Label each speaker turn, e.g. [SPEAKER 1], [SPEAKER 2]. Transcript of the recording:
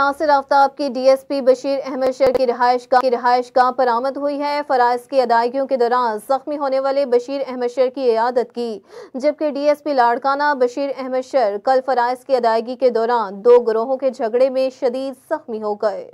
[SPEAKER 1] नासिर आफ्ताब की डीएसपी बशीर अहमद शेर की रहायश गाह की रिहाइश गाह पर आमद हुई है फ़राइज की अदायगियों के दौरान जख्मी होने वाले बशीर अहमद शेर की इयादत की जबकि डीएसपी लाड़काना बशीर अहमद शेर कल फ़राइज की अदायगी के दौरान दो ग्रोहों के झगड़े में शदीद जख्मी हो गए